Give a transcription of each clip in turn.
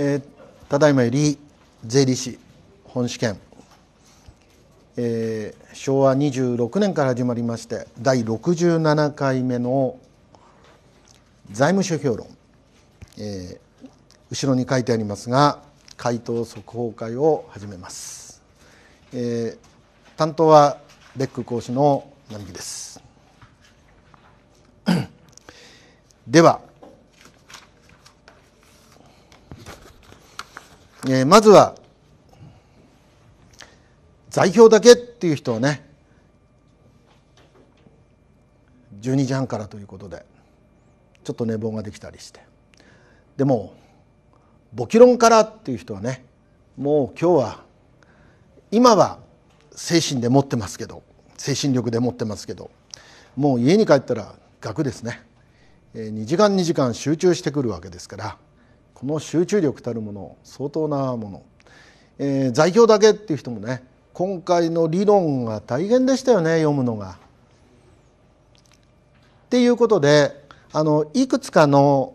えー、ただいまより税理士本試験、えー、昭和26年から始まりまして第67回目の財務諸評論、えー、後ろに書いてありますが回答速報会を始めます、えー、担当はレック講師の並木です ではえー、まずは代表だけっていう人はね12時半からということでちょっと寝坊ができたりしてでも簿記論からっていう人はねもう今日は今は精神で持ってますけど精神力で持ってますけどもう家に帰ったら額ですね2時間2時間集中してくるわけですから。この集中力たるもの相当なもの、えー、在京だけっていう人もね今回の理論が大変でしたよね読むのが。っていうことであのいくつかの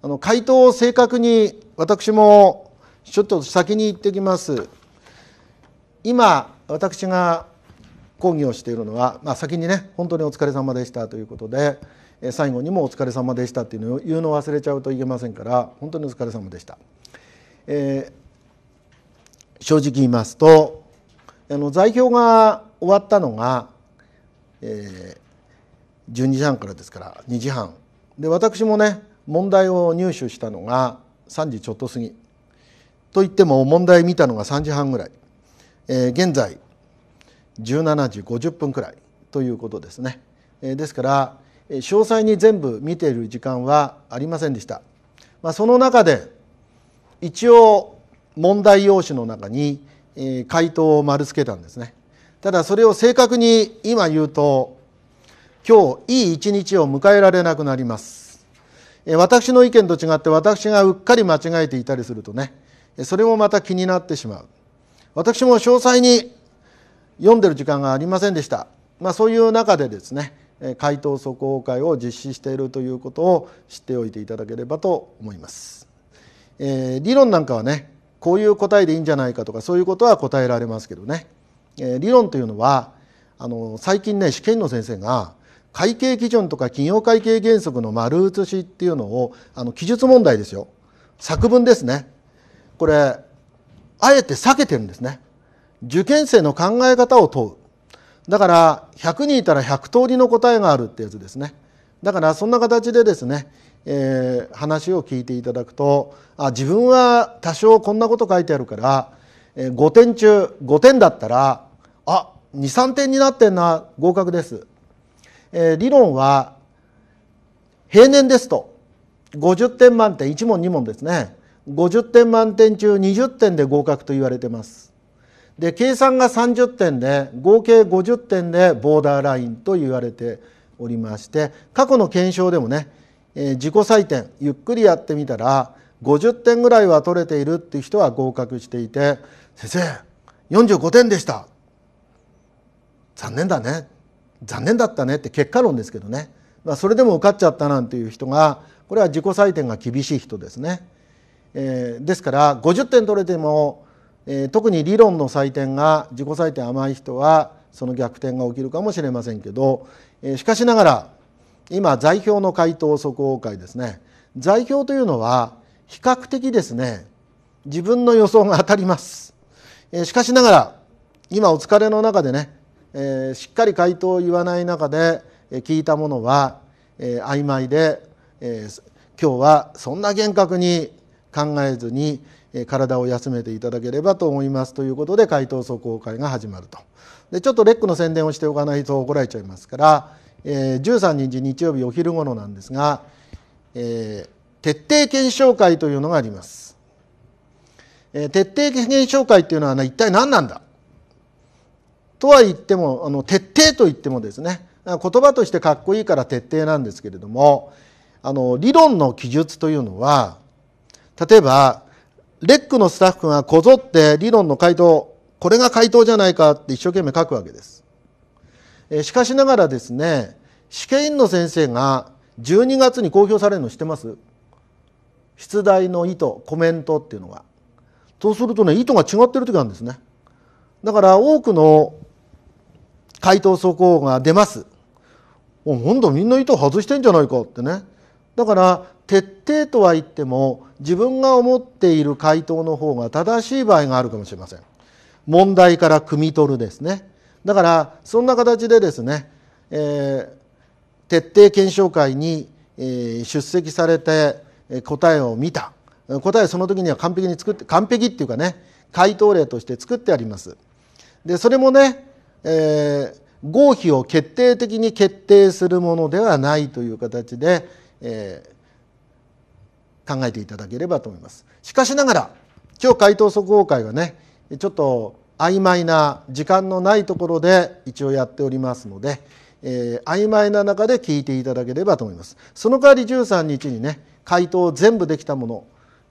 あの回答を正確に私もちょっと先に言ってきます。今私が講義をしているのは、まあ、先にね本当にお疲れ様でしたということで。最後にも「お疲れ様でした」っていうのを言うのを忘れちゃうといけませんから本当にお疲れ様でした。えー、正直言いますとあの在評が終わったのが、えー、12時半からですから2時半で私もね問題を入手したのが3時ちょっと過ぎといっても問題見たのが3時半ぐらい、えー、現在17時50分くらいということですね、えー、ですから詳細に全部見ている時間はありませんでした、まあ、その中で一応問題用紙の中に回答を丸つけたんですねただそれを正確に今言うと今日いい一日を迎えられなくなります私の意見と違って私がうっかり間違えていたりするとねそれもまた気になってしまう私も詳細に読んでる時間がありませんでした、まあ、そういう中でですね回答速報会を実施しているということを知っておいていただければと思います。えー、理論なんかはねこういう答えでいいんじゃないかとかそういうことは答えられますけどね、えー、理論というのはあの最近ね試験の先生が会計基準とか企業会計原則の丸写しっていうのをあの記述問題ですよ作文ですねこれあえて避けてるんですね受験生の考え方を問うだから100人いたら100通りの答えがあるってやつですねだからそんな形でですね、えー、話を聞いていただくとあ自分は多少こんなこと書いてあるから、えー、5点中5点だったらあ23点になってんな合格です、えー、理論は平年ですと50点満点1問2問ですね50点満点中20点で合格と言われてますで計算が30点で合計50点でボーダーラインと言われておりまして過去の検証でもね、え自己採点ゆっくりやってみたら50点ぐらいは取れているっていう人は合格していて「先生45点でした」「残念だね」「残念だったね」って結果論ですけどね、まあ、それでも受かっちゃったなんていう人がこれは自己採点が厳しい人ですね。えー、ですから50点取れてもえ特に理論の採点が自己採点甘い人はその逆転が起きるかもしれませんけど、えしかしながら今在表の回答速報会ですね在表というのは比較的ですね自分の予想が当たります、えしかしながら今お疲れの中でね、えしっかり回答を言わない中で聞いたものは、え曖昧で、え今日はそんな厳格に考えずに体を休めていただければと思いますということで回答即公会が始まるとでちょっとレックの宣伝をしておかないと怒られちゃいますから、えー、13日日曜日お昼頃なんですが、えー、徹底検証会というのがあります、えー、徹底検証会というのは、一体何なんだとは言ってもあの徹底と言ってもですね言葉としてかっこいいから徹底なんですけれどもあの理論の記述というのは例えばレックのスタッフがこぞって理論の回答これが回答じゃないかって一生懸命書くわけです。しかしながらですね試験員の先生が12月に公表されるの知ってます出題の意図コメントっていうのが。そうするとね意図が違ってる時なんですね。だから多くの回答速報が出ます。おなんだみんな意図外してんじゃないかってね。だから徹底とは言っても自分が思っている回答の方が正しい場合があるかもしれません問題から汲み取るですねだからそんな形でですね、えー、徹底検証会に、えー、出席されて答えを見た答えその時には完璧に作って完璧っていうかね回答例として作ってありますでそれもね、えー、合否を決定的に決定するものではないという形で、えー、考えていただければと思います。しかしながら今日回答速報会はねちょっと曖昧な時間のないところで一応やっておりますので、えー、曖昧な中で聞いていただければと思います。その代わり13日にね回答を全部できたもの、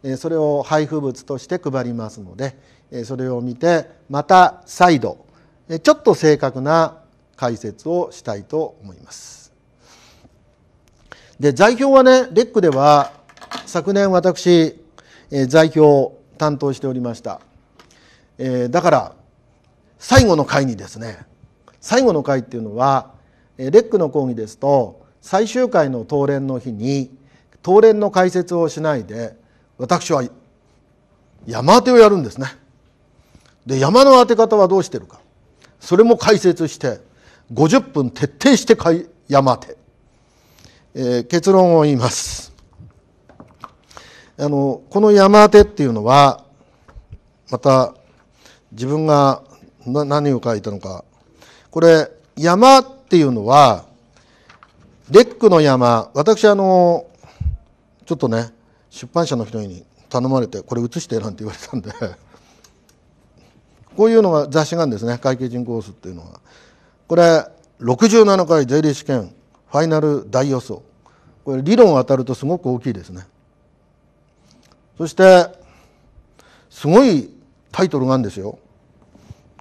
えー、それを配布物として配りますので、えー、それを見てまた再度、えー、ちょっと正確な解説をしたいと思います。で、財表はね、レックでは昨年私、え在京を担当しておりました、えだから最後の回にですね最後の回っていうのは、えレックの講義ですと最終回の当連の日に当連の解説をしないで私は山当てをやるんですねで山の当て方はどうしてるかそれも解説して50分徹底して山当て、えー、結論を言いますあのこの山当てっていうのはまた自分が何を書いたのかこれ山っていうのはレックの山私あのちょっとね出版社の人に頼まれてこれ写してなんて言われたんで こういうのが雑誌なんですね会計人コースっていうのは。これ67回税理士試験ファイナル大予想これ理論当たるとすごく大きいですね。そしてすごいタイトルがあるんですよ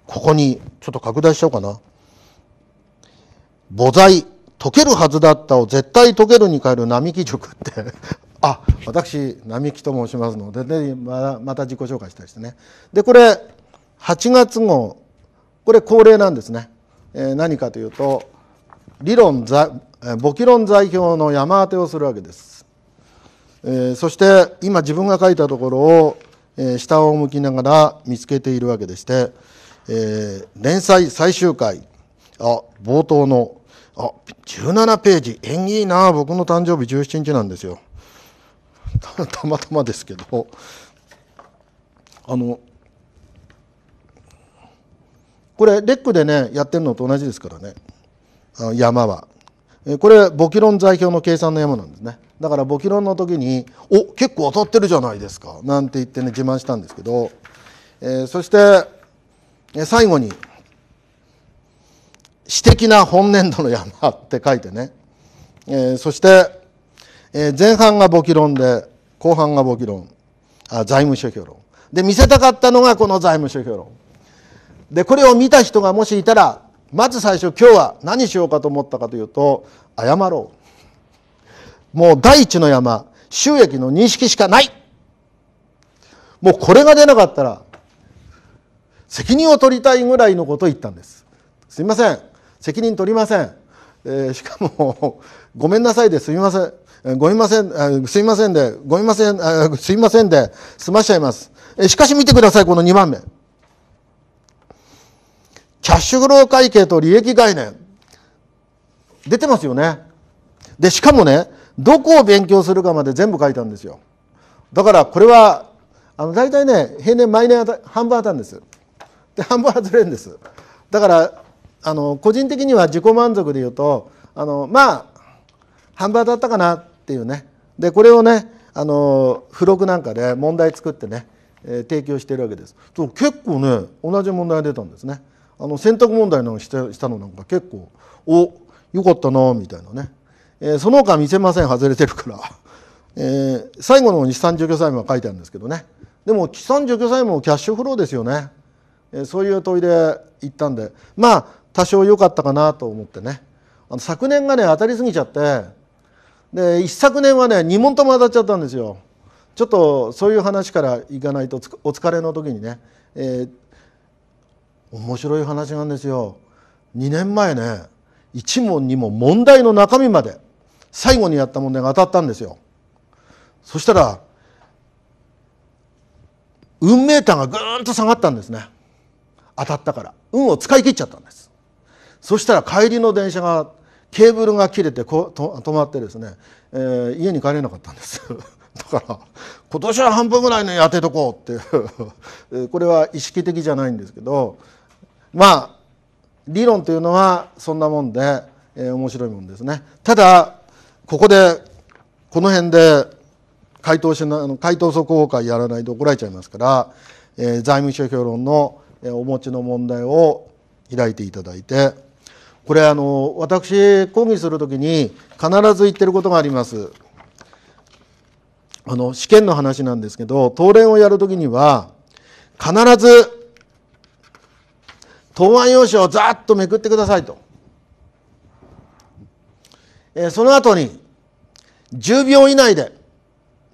ここにちょっと拡大しちゃおうかな母材溶けるはずだったを絶対溶けるに変える並木塾って あ私並木と申しますので、でままた自己紹介したりしてねでこれ8月号これ恒例なんですね、えー、何かというと理論簿記論在表の山当てをするわけですえー、そして今自分が書いたところを、えー、下を向きながら見つけているわけでして、えー、連載最終回あ冒頭のあ17ページ縁起いいな僕の誕生日17日なんですよたまたまですけどあのこれレックでねやってるのと同じですからね山はこれ簿記論代表の計算の山なんですねだから簿記論の時に「お結構当たってるじゃないですか」なんて言ってね自慢したんですけど、えー、そして、え最後に「私的な本年度の山」って書いてね、えー、そして、えー、前半が簿記論で後半が簿記論あ財務諸表論で見せたかったのがこの財務諸表論でこれを見た人がもしいたらまず最初今日は何しようかと思ったかというと謝ろうもう第一の山収益の認識しかないもうこれが出なかったら責任を取りたいぐらいのことを言ったんですすいません責任取りません、えー、しかも ごめんなさいですみませんごめんません、すいませんで、ごみません、すいませんで、済ましちゃいます。しかし見てください、この2番目。キャッシュフロー会計と利益概念。出てますよね。で、しかもね、どこを勉強するかまで全部書いたんですよだからこれはあの大体ね平年毎年半分当たるんですで半分外れるんですだからあの個人的には自己満足で言うとあのまあ半分当たったかなっていうねでこれをねあの付録なんかで問題作ってね、えー、提供してるわけですそう結構ね同じ問題出たんですねあの選択問題のしたしたのなんか結構およかったなみたいなねえー、その他見せません外れてるから、えー、最後の日産除去債務は書いてあるんですけどねでも日産除去債務もキャッシュフローですよね、えー、そういう問いで行ったんでまあ多少良かったかなと思ってねあの昨年がね当たりすぎちゃってで一昨年はね2問とも当たっちゃったんですよちょっとそういう話からいかないとお疲れの時にね、えー、面白い話なんですよ2年前ね1問2問問題の中身まで最後にやった問題が当たったんですよそしたら運メーターがぐーんと下がったんですね当たったから運を使い切っちゃったんですそしたら帰りの電車がケーブルが切れてこと止まってですね、えー、家に帰れなかったんです だから今年は半分ぐらいの当てとこうっていうこれは意識的じゃないんですけどまあ理論というのはそんなもんで、えー、面白いもんですね。ただここでこの辺で回答しな回答速報会やらないと怒られちゃいますから、えー、財務諸評論のお持ちの問題を開いていただいてこれあの私講義するときに必ず言ってることがあります。あの試験の話なんですけど答練をやるときには必ず答案用紙をざっとめくってくださいとえその後に10秒以内で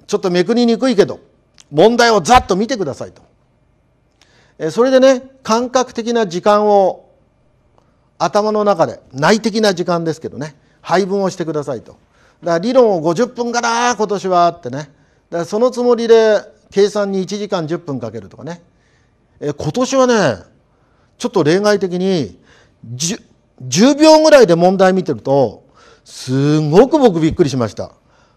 ちょっとめくりにくいけど問題をざっと見てくださいと、えそれでね感覚的な時間を頭の中で内的な時間ですけどね配分をしてくださいとだから理論を50分から今年はってねだからそのつもりで計算に1時間10分かけるとかね、え今年はねちょっと例外的に 10, 10秒ぐらいで問題見てるとすごく僕びっくりしました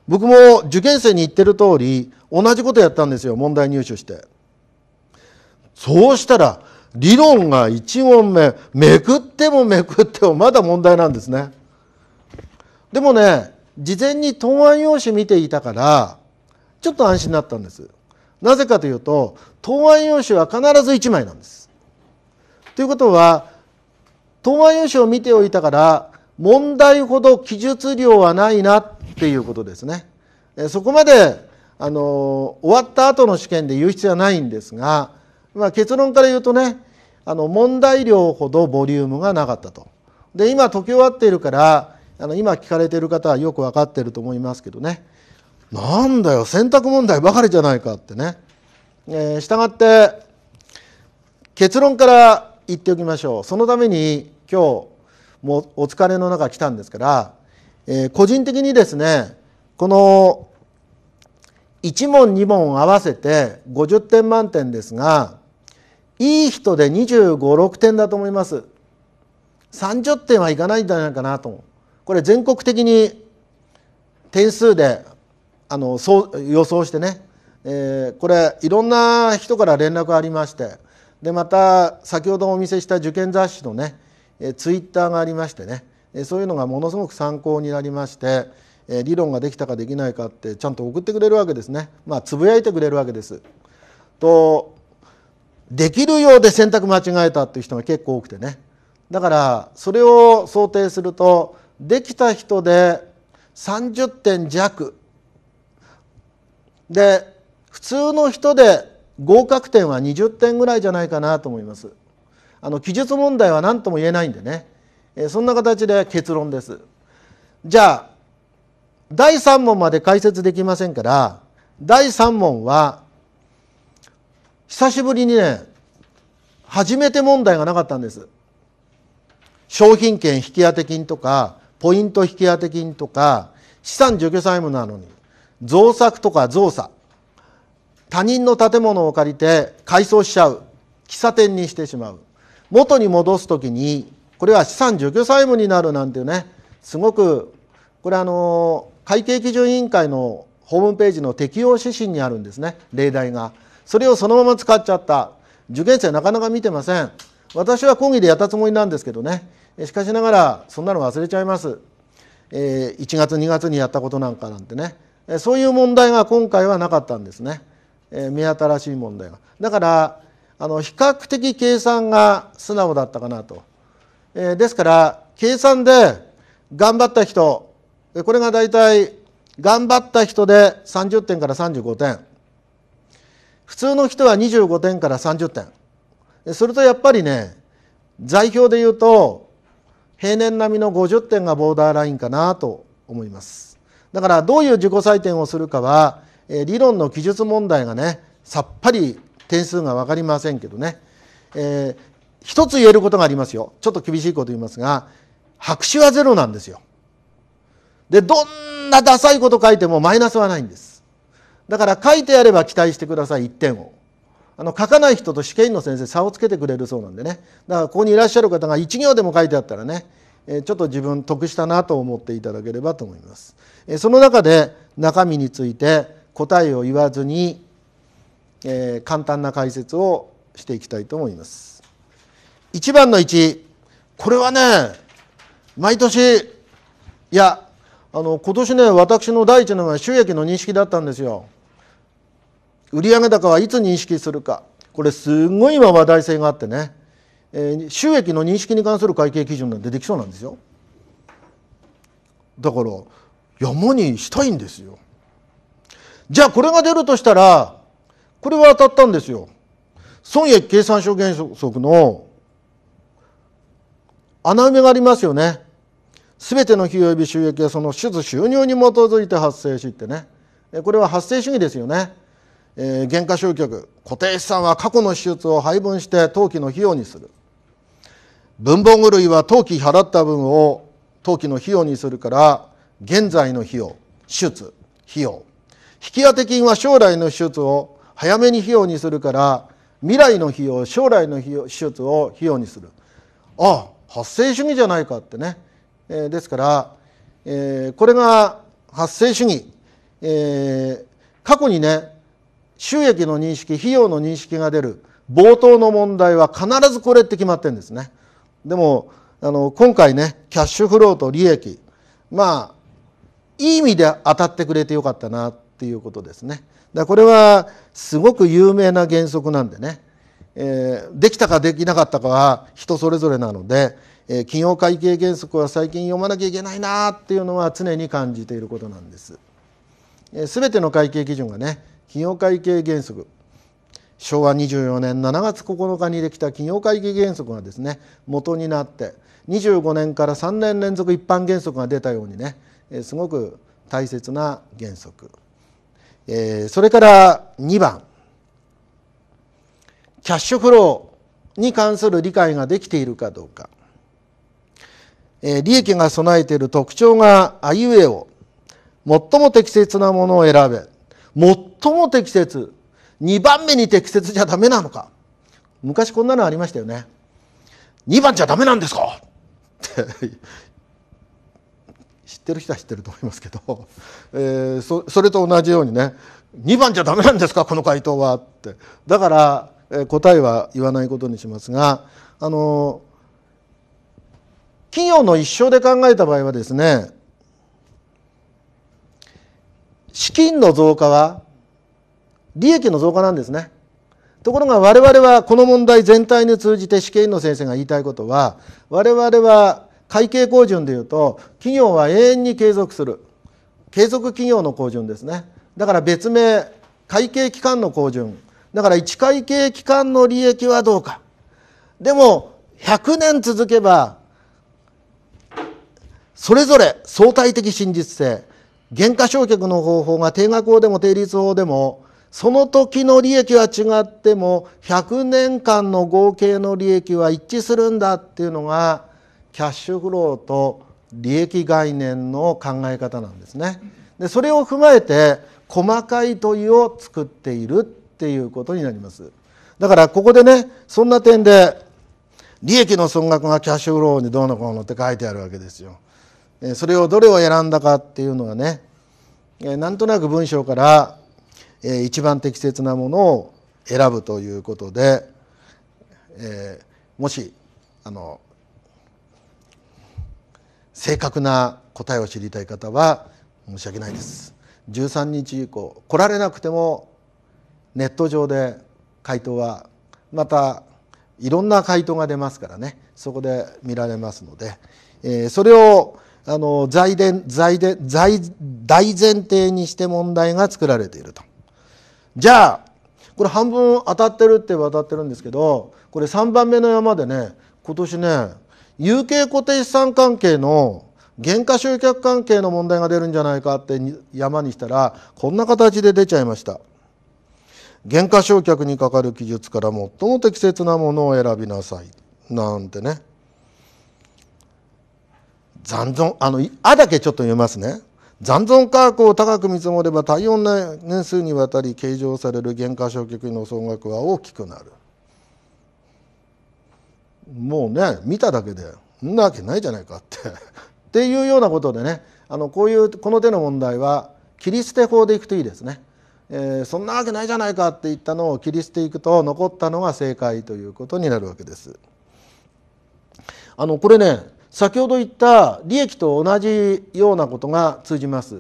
僕も受験生に言ってる通り同じことやったんですよ問題入手してそうしたら理論が1問目めくってもめくってもまだ問題なんですねでもね事前に答案用紙見ていたからちょっと安心になったんですなぜかというと答案用紙は必ず1枚なんですということは答案用紙を見ておいたから問題ほど記述量はないなっていうことですね。そこまであの終わった後の試験で言う必要はないんですが、まあ、結論から言うとねあの問題量ほどボリュームがなかったと。で今解き終わっているからあの今聞かれている方はよく分かってると思いますけどねなんだよ選択問題ばかりじゃないかってね。えー、従って結論から言っておきましょうそのために今日もうお疲れの中来たんですから、えー、個人的にですねこの1問2問合わせて50点満点ですがいい人で2 5 6点だと思います30点はいかないんじゃないかなとこれ全国的に点数であのそう予想してね、えー、これいろんな人から連絡ありましてでまた先ほどお見せした受験雑誌のねツイッターがありましてねそういうのがものすごく参考になりまして理論ができたかできないかってちゃんと送ってくれるわけですねまあつぶやいてくれるわけです。とできるようで選択間違えたっていう人が結構多くてねだからそれを想定するとできた人で30点弱で普通の人で合格点は20点ぐらいじゃないかなと思います。あの記述問題は何とも言えないんでね、えそんな形で結論です。じゃあ第3問まで解説できませんから第3問は久しぶりにね初めて問題がなかったんです。商品券引当金とかポイント引当金とか資産除去債務なのに造作とか造作他人の建物を借りて改装しちゃう喫茶店にしてしまう元に戻す時にこれは資産除去債務になるなんていうねすごくこれあの会計基準委員会のホームページの適用指針にあるんですね例題がそれをそのまま使っちゃった受験生なかなか見てません私は講義でやったつもりなんですけどねしかしながらそんなの忘れちゃいます、え1月2月にやったことなんかなんてねそういう問題が今回はなかったんですね、え目新しい問題がだからあの比較的計算が素直だったかなと、えー、ですから計算で頑張った人これが大体頑張った人で30点から35点普通の人は25点から30点それとやっぱりね座標で言うと平年並みの50点がボーダーラインかなと思いますだからどういう自己採点をするかは理論の記述問題がねさっぱり点数が分かりませんけどね、えー、一つ言えることがありますよちょっと厳しいこと言いますが白紙はゼロなんですよでどんなダサいこと書いてもマイナスはないんですだから書いてやれば期待してください1点をあの書かない人と試験員の先生差をつけてくれるそうなんでねだからここにいらっしゃる方が1行でも書いてあったらねちょっと自分得したなと思っていただければと思いますその中で中身について答えを言わずにえー、簡単な解説をしていきたいと思います1番の1これはね毎年いやあの今年ね私の第一のが収益の認識だったんですよ売上高はいつ認識するかこれすごい今話題性があってね、えー、収益の認識に関する会計基準なんてきそうなんですよだから山にしたいんですよじゃあこれが出るとしたらこれは当たったんですよ。損益計算書原則の穴埋めがありますよね。すべての費用及び収益はその出収入に基づいて発生しってね。これは発生主義ですよね。えー、減価償却固定資産は過去の支出を配分して当期の費用にする分母狂いは当期払った分を当期の費用にするから現在の費用支出費用引当金は将来の支出を早めに費用にするから未来の費用将来の費用手術を費用にするあ発生主義じゃないかってね、えー、ですから、えー、これが発生主義、えー、過去にね収益の認識費用の認識が出る冒頭の問題は必ずこれって決まってるんですねでもあの今回ねキャッシュフローと利益まあいい意味で当たってくれてよかったなっていうことですね。だこれはすごく有名な原則なんでね、えー、できたかできなかったかは人それぞれなので、えー、企業会計原則は最近読まなきゃいけないなっていうのは常に感じていることなんです。えー、全ての会計基準がね企業会計原則昭和24年7月9日にできた企業会計原則がですね元になって25年から3年連続一般原則が出たようにねすごく大切な原則えー、それから2番キャッシュフローに関する理解ができているかどうか、えー、利益が備えている特徴があいうえを最も適切なものを選べ最も適切2番目に適切じゃダメなのか昔こんなのありましたよね2番じゃダメなんですかって知ってる人は知ってると思いますけど、えー、そそれと同じようにね「2番じゃダメなんですかこの回答は」ってだから、えー、答えは言わないことにしますがあの企業の一生で考えた場合はですね資金の増加は利益の増加なんですね。ところが我々はこの問題全体に通じて試験の先生が言いたいことは我々は会計工順でいうと企業は永遠に継続する継続企業の工順ですねだから別名会計機関の工順だから一会計機関の利益はどうかでも100年続けばそれぞれ相対的真実性減価償却の方法が定額法でも定率法でもその時の利益は違っても100年間の合計の利益は一致するんだっていうのがキャッシュフローと利益概念の考え方なんですね。でそれを踏まえて細かい問いを作っているっていうことになります。だからここでねそんな点で利益の損額がキャッシュフローにどうのこうのって書いてあるわけですよ。それをどれを選んだかっていうのがねなんとなく文章から一番適切なものを選ぶということで、えー、もしあの正確な答えを知りたい方は申し訳ないです13日以降来られなくてもネット上で回答はまたいろんな回答が出ますからねそこで見られますので、えー、それをあの財伝財伝財大前提にして問題が作られていると。じゃあこれ半分当たってるって渡ってるんですけどこれ3番目の山でね今年ね有形固定資産関係の原価集客関係の問題が出るんじゃないかって山にしたらこんな形で出ちゃいました減価償却にかかる記述から最も適切なものを選びなさいなんてね残存あの「あ」だけちょっと読みますね残存価格を高く見積もれば対応年数にわたり計上される原価償却の総額は大きくなるもうね見ただけでんなわけないじゃないかって っていうようなことでねあのこういうこの手の問題は切り捨て法でいくといいですね。えー、そんなわけないじゃないかって言ったのを切り捨ていくと残ったのが正解ということになるわけです。あのこれね先ほど言った利益と同じようなことが通じます。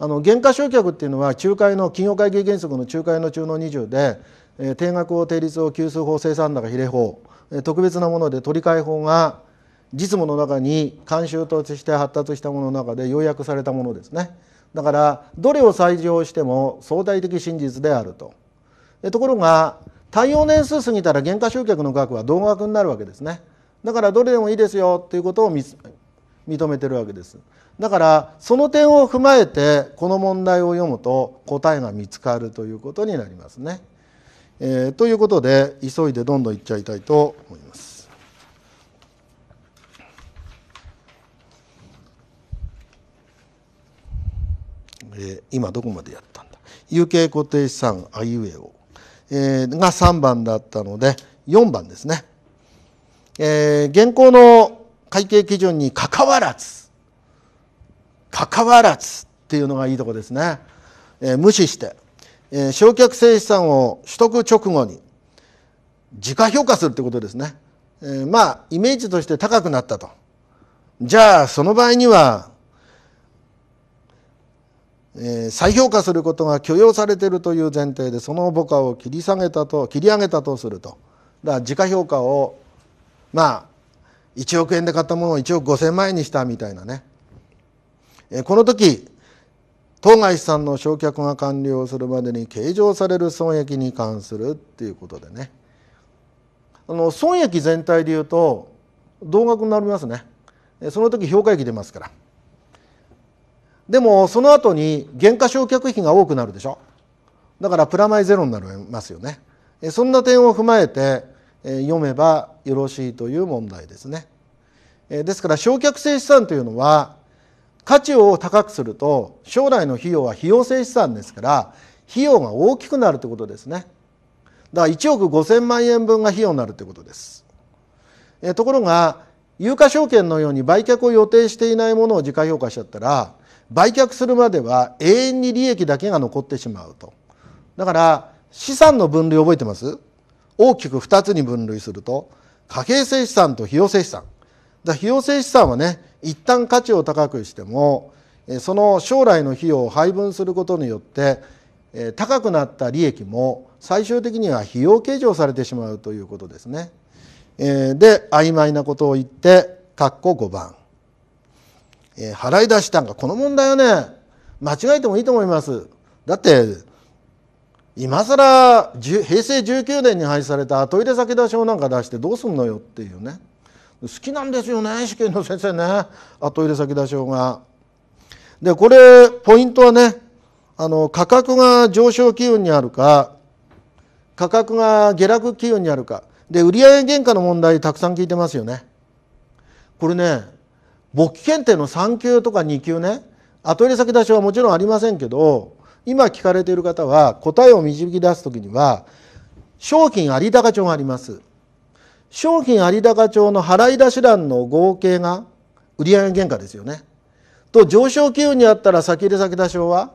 あの減価償却っていうのは仲介の企業会計原則の仲介の中の20で、え定額を定率を給数法生産高比例法特別なもので取り替え法が実務の中に慣習として発達したものの中で要約されたものですねだからどれを採用しても相対的真実であるとところが対応年数過ぎたら減価償却の額は同額になるわけですねだからどれでもいいですよということを認めてるわけですだからその点を踏まえてこの問題を読むと答えが見つかるということになりますね。えー、ということで急いでどんどん行っちゃいたいと思います。えー、今どこまでやったんだ有形固定資産あいうえお、えが3番だったので4番ですね、えー、現行の会計基準にかかわらずかかわらずっていうのがいいとこですね、えー、無視してえ焼却性資産を取得直後に時価評価するってことですね、えー、まあイメージとして高くなったとじゃあその場合には、えー、再評価することが許容されているという前提でその母価を切り下げたと切り上げたとするとだから時価評価をまあ1億円で買ったものを1億5,000万円にしたみたいなね、えー、この時当該資産の償却が完了するまでに計上される損益に関するっていうことでねあの損益全体でいうと同額になりますねその時評価益出ますからでもその後に減価償却費が多くなるでしょだからプラマイゼロになりますよねそんな点を踏まえて読めばよろしいという問題ですねですから償却性資産というのは価値を高くすると将来の費用は費用性資産ですから費用が大きくなるということですねだから1億5,000万円分が費用になるということですえところが有価証券のように売却を予定していないものを自家評価しちゃったら売却するまでは永遠に利益だけが残ってしまうとだから資産の分類覚えてます大きく2つに分類すると家計性資産と費用性資産だ費用性資産はね一旦価値を高くしてもその将来の費用を配分することによって高くなった利益も最終的には費用計上されてしまうということですね。で曖昧なことを言って括弧5番払い出したんがこの問題はね間違えてもいいと思います。だって今更平成19年に廃止された後入れ先出しをなんか出してどうすんのよっていうね。好きなんですよね試験の先生ね後入れ先出しが。でこれポイントはねあの価格が上昇気運にあるか価格が下落気運にあるかで売上原価の問題たくさん聞いてますよね。これね簿記検定の3級とか2級ね後入れ先出しはもちろんありませんけど今聞かれている方は答えを導き出す時には商品有高帳があります商品有高帳の払い出し欄の合計が売上原価ですよね。と上昇気運にあったら先入れ先出しは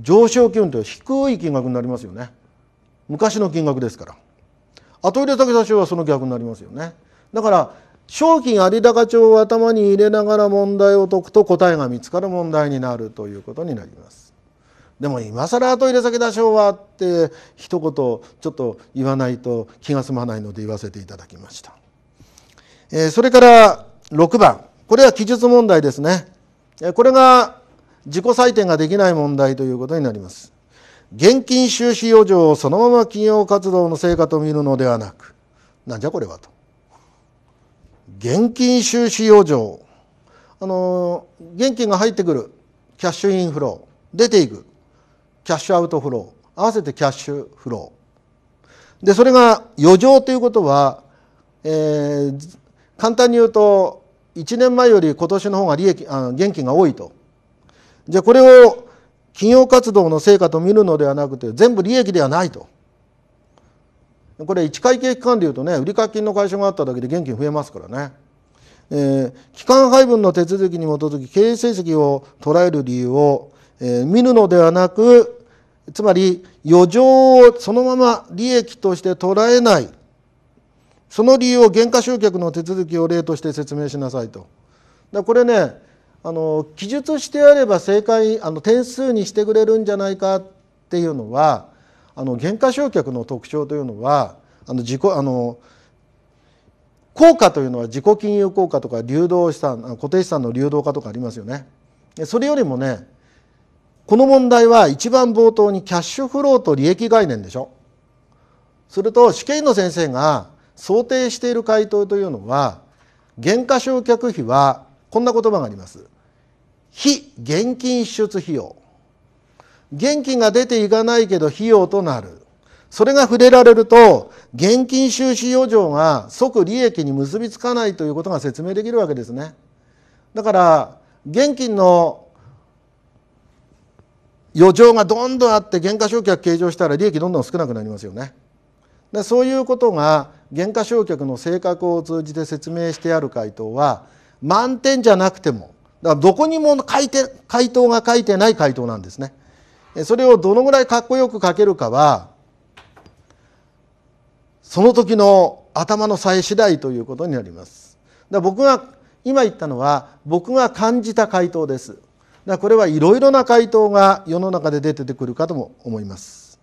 上昇気運という低い金額になりますよね。昔の金額ですから。後入れ先出しはその逆になりますよね。だから商品有高帳を頭に入れながら問題を解くと答えが見つかる問題になるということになります。でも今更トイレ先出しょうわって一言ちょっと言わないと気が済まないので言わせていただきました、えそれから6番これは記述問題ですねこれが自己採点ができない問題ということになります現金収支余剰をそのまま企業活動の成果と見るのではなくなんじゃこれはと現金収支余剰あの現金が入ってくるキャッシュインフロー出ていくキャッシュアウトフロー合わせてキャッシュフローでそれが余剰ということは、えー、簡単に言うと1年前より今年の方が利益あ現金が多いとじゃあこれを企業活動の成果と見るのではなくて全部利益ではないとこれ一会計期間でいうとね売掛金の解消があっただけで現金増えますからね、えー、期間配分の手続きに基づき経営成績を捉える理由をえー、見るのではなくつまり余剰をそのまま利益として捉えないその理由を減価償却の手続きを例として説明しなさいと。だこれねあの記述してあれば正解あの点数にしてくれるんじゃないかっていうのはあの減価償却の特徴というのはあの自己あの効果というのは自己金融効果とか流動資産固定資産の流動化とかありますよね。それよりもねこの問題は一番冒頭にキャッシュフローと利益概念でしょすると試験の先生が想定している回答というのは減価償却費はこんな言葉があります非現金支出費用現金が出ていかないけど費用となるそれが触れられると現金収支余剰が即利益に結びつかないということが説明できるわけですねだから現金の余剰がどんどんあって減価償却計上したら利益どんどん少なくなりますよね。でそういうことが減価償却の性格を通じて説明してある回答は満点じゃなくてもだからどこにも書いて回答が書いてない回答なんですね。それをどのぐらいかっこよく書けるかはその時の頭のさえ次第ということになります。だ僕が今言ったのは僕が感じた回答です。だこれはいろいろな回答が世の中で出てくるかとも思います。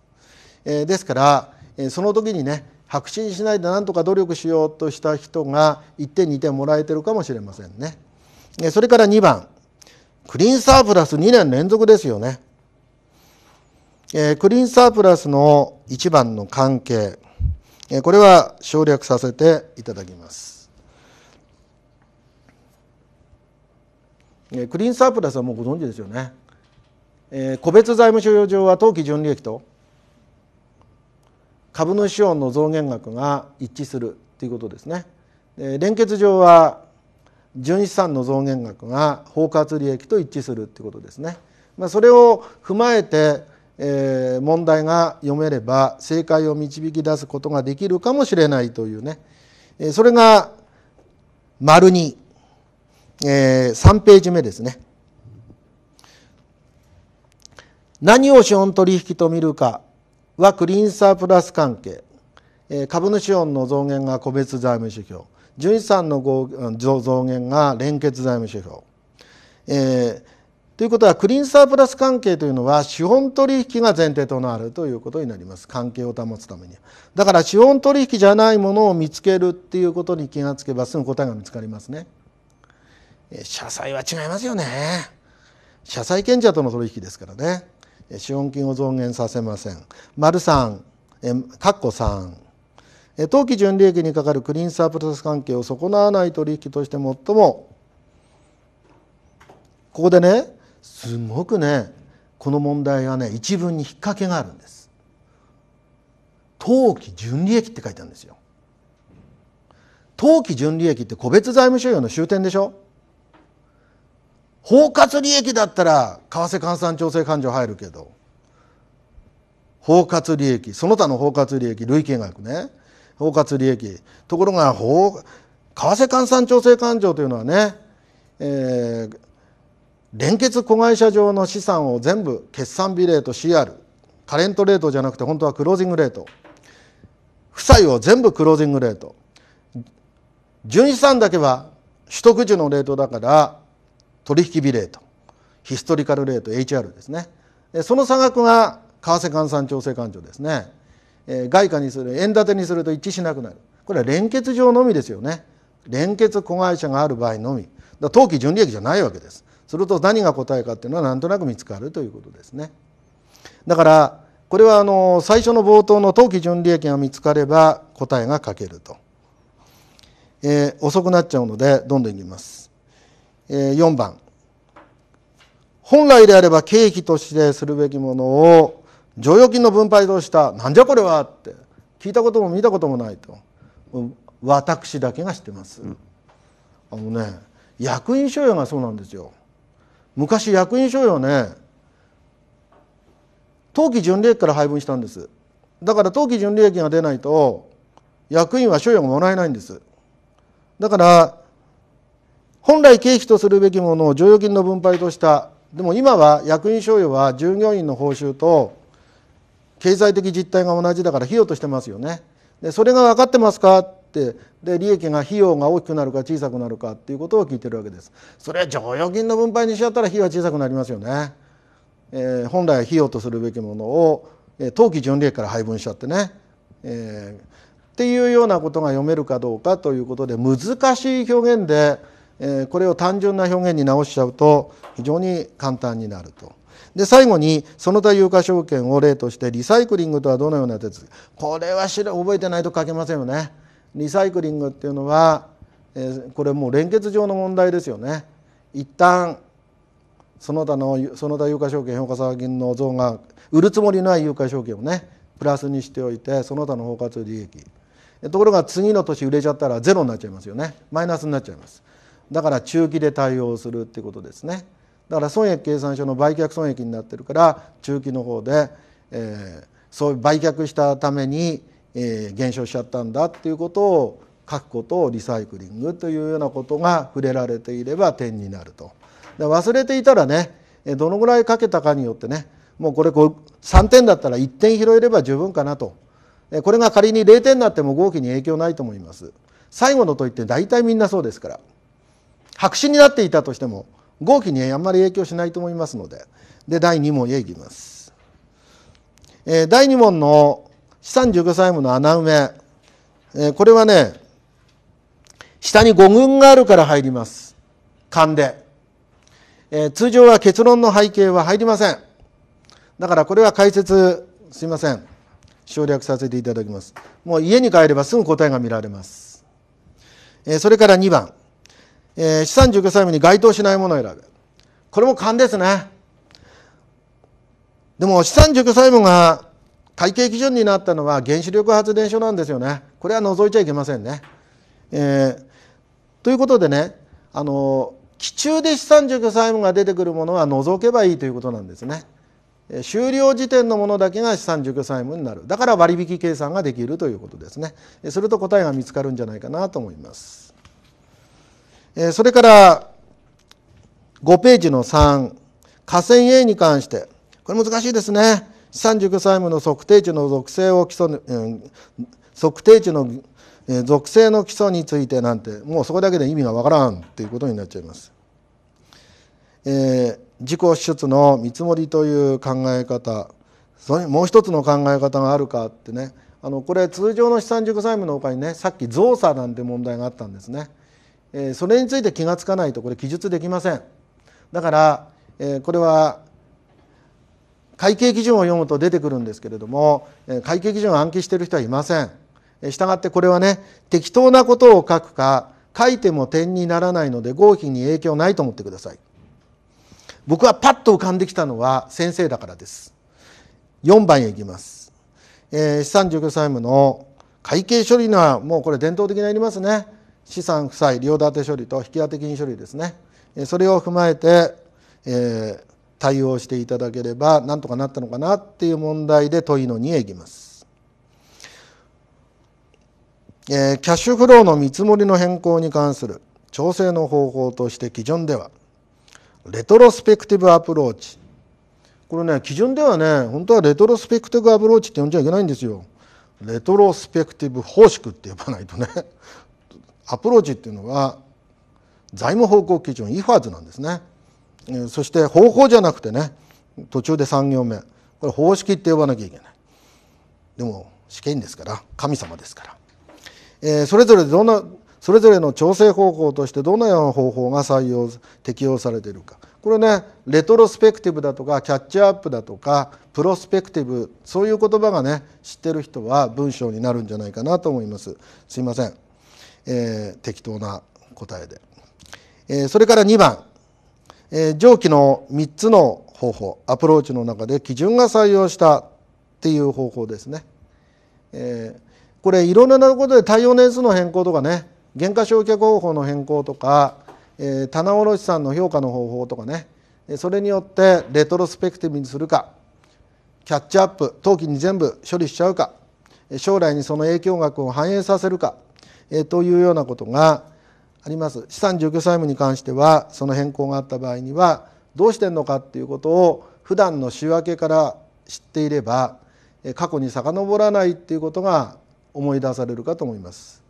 えー、ですからその時にね白紙にしないで何とか努力しようとした人が1点2点もらえてるかもしれませんね。それから2番クリーンサープラス2年連続ですよね。えー、クリーンサープラスの1番の関係、えー、これは省略させていただきます。クリーンサープラスはもうご存知ですよね、えー、個別財務所容上は当期純利益と株主資本の増減額が一致するということですね、えー、連結上は純資産の増減額が包括利益と一致するということですね、まあ、それを踏まえて、えー、問題が読めれば正解を導き出すことができるかもしれないというね、えそれが丸二えー、3ページ目ですね。何を資本取引と見るかはクリーンサープラス関係、え株主資本の増減が個別財務指標純資産の増減が連結財務指標、えー、ということはクリーンサープラス関係というのは資本取引が前提となるということになります関係を保つためにだから資本取引じゃないものを見つけるっていうことに気がつけばすぐ答えが見つかりますね。社債は違いますよね社債権者との取引ですからね資本金を増減させません丸3かっこ3当期純利益にかかるクリーンサープラス関係を損なわない取引として最もここでねすごくねこの問題がね一文に引っ掛けがあるんです当期純利益って書いてあるんですよ当期純利益って個別財務所有の終点でしょ包括利益だったら為替換算調整勘定入るけど包括利益その他の包括利益累計額ね包括利益ところが為替換算調整勘定というのはね、えー、連結子会社上の資産を全部決算日レート CR カレントレートじゃなくて本当はクロージングレート負債を全部クロージングレート純資産だけは取得時のレートだから取引日レートヒストリカルレート HR ですねその差額が為替換算調整勘定ですね外貨にする円建てにすると一致しなくなるこれは連結上のみですよね連結子会社がある場合のみ当期純利益じゃないわけですすると何が答えかっていうのはなんとなく見つかるということですねだからこれはあの最初の冒頭の当期純利益が見つかれば答えが書けると、えー、遅くなっちゃうのでどんどんいきます4番本来であれば経費としてするべきものを剰余金の分配としたなんじゃこれはって聞いたことも見たこともないと私だけが知ってます、うん、あのね役員所与がそうなんですよ昔役員所与ね当期純利益から配分したんですだから当期純利益が出ないと役員は所与がもらえないんですだから本来経費とするべきものを剰余金の分配としたでも今は役員賞与は従業員の報酬と経済的実態が同じだから費用としてますよねでそれが分かってますかってで利益が費用が大きくなるか小さくなるかっていうことを聞いてるわけですそれは剰余金の分配にしちゃったら費用は小さくなりますよね、えー、本来費用とするべきものを、えー、当期純利益から配分しちゃってね、えー、っていうようなことが読めるかどうかということで難しい表現でこれを単純な表現に直しちゃうと非常に簡単になると。で最後にその他有価証券を例としてリサイクリングとはどのような手続きこれは知覚えてないと書けませんよね。リサイクリングっていうのはこれもう連結上の問題ですよね。一旦その他のその他有価証券評価差金の増が売るつもりない有価証券をねプラスにしておいてその他の包括利益ところが次の年売れちゃったらゼロになっちゃいますよねマイナスになっちゃいます。だから中期で対応するってことですねだから損益計算書の売却損益になってるから中期の方で、えー、そういう売却したために、えー、減少しちゃったんだっていうことを書くことをリサイクリングというようなことが触れられていれば点になると。で忘れていたらねどのぐらいかけたかによってねもうこれこう3点だったら1点拾えれば十分かなとこれが仮に0点になっても合否に影響ないと思います最後のといって大体みんなそうですから白紙になっていたとしても合否にあんまり影響しないと思いますのでで第2問へいきます、えー、第2問の資産15債務の穴埋め、えー、これはね下に語群があるから入ります勘で、えー、通常は結論の背景は入りませんだからこれは解説すいません省略させていただきますもう家に帰ればすぐ答えが見られます、えー、それから2番えー、資産19債務に該当しないものを選ぶこれも勘ですねでも資産19債務が会計基準になったのは原子力発電所なんですよねこれは除いちゃいけませんね、えー、ということでねあの基中で資産除去債務が出てくるものは除けばいいということなんですね終了時点のものだけが資産除去債務になるだから割引計算ができるということですねそれと答えが見つかるんじゃないかなと思いますえそれから5ページの3河川 A に関してこれ難しいですね資産塾債務の測定値の属性を基礎、測定値の属性の基礎についてなんてもうそこだけで意味がわからんっていうことになっちゃいます。えー、自己支出の見積もりという考え方それもう一つの考え方があるかってねあのこれ通常の資産塾債務のほかにねさっき造作なんて問題があったんですね。えそれについて気が付かないとこれ記述できませんだから、えこれは会計基準を読むと出てくるんですけれども会計基準を暗記している人はいませんしたがってこれはね適当なことを書くか書いても点にならないので合否に影響ないと思ってください僕はパッと浮かんできたのは先生だからです4番へ行きます資産除去債務の会計処理のはもうこれ伝統的になりますね資産負債両建て処理と引当金処理ですねそれを踏まえて、えー、対応していただければなんとかなったのかなっていう問題で問いの2へ行きます、えー、キャッシュフローの見積もりの変更に関する調整の方法として基準ではレトロスペクティブアプローチこれね基準ではね本当はレトロスペクティブアプローチって呼んじゃいけないんですよレトロスペクティブ方式って呼ばないとねアプローチっていうのは財務報告基準イファーズなんですねそして方法じゃなくてね途中で3行目これ方式って呼ばなきゃいけないでも試験ですから神様ですから、えー、それぞれどんなそれぞれの調整方法としてどのような方法が採用適用されているかこれねレトロスペクティブだとかキャッチアップだとかプロスペクティブそういう言葉がね知ってる人は文章になるんじゃないかなと思いますすいませんえー、適当な答えで、えー、それから2番、えー、上記の3つの方法アプローチの中で基準が採用したっていう方法ですね、えー、これいろんなことで耐用年数の変更とかね減価償却方法の変更とか、えー、棚卸さんの評価の方法とかねそれによってレトロスペクティブにするかキャッチアップ登記に全部処理しちゃうか将来にその影響額を反映させるかえというようなことがあります資産除去債務に関してはその変更があった場合にはどうしてんのかっていうことを普段の仕分けから知っていれば過去に遡らないっていうことが思い出されるかと思います。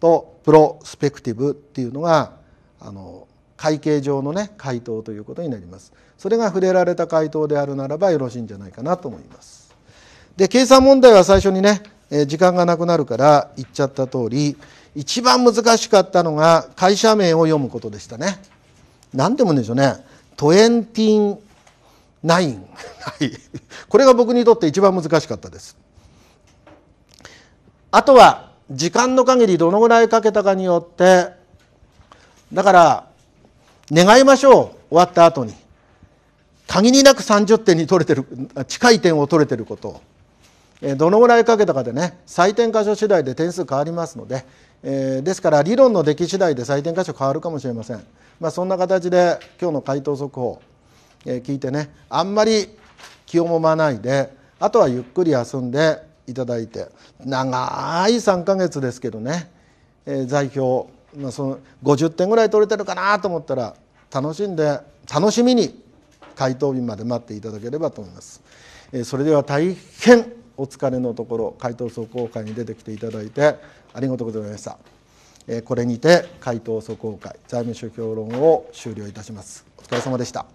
とプロスペクティブっていうのがあの会計上のね回答ということになりますそれが触れられた回答であるならばよろしいんじゃないかなと思いますで計算問題は最初にね時間がなくなるから言っちゃった通り一番難しかったのが会社名を読むことでしたね何て読むんでしょうねトエンティンナインこれが僕にとって一番難しかったですあとは時間の限りどのぐらいかけたかによってだから願いましょう終わった後に限りなく30点に取れてる近い点を取れてることをどのぐらいかけたかでね採点箇所次第で点数変わりますのでえー、ですから理論の出来次第で採点箇所変わるかもしれません、まあ、そんな形で今日の回答速報、えー、聞いてねあんまり気をもまないであとはゆっくり休んでいただいて長い3ヶ月ですけどね、えー、在表、まあ、その50点ぐらい取れてるかなと思ったら楽しんで楽しみに回答日まで待っていただければと思います。えー、それでは大変お疲れのところ回答総合会に出てきていただいてありがとうございました。えこれにて回答訴行会財務諸評論を終了いたします。お疲れ様でした。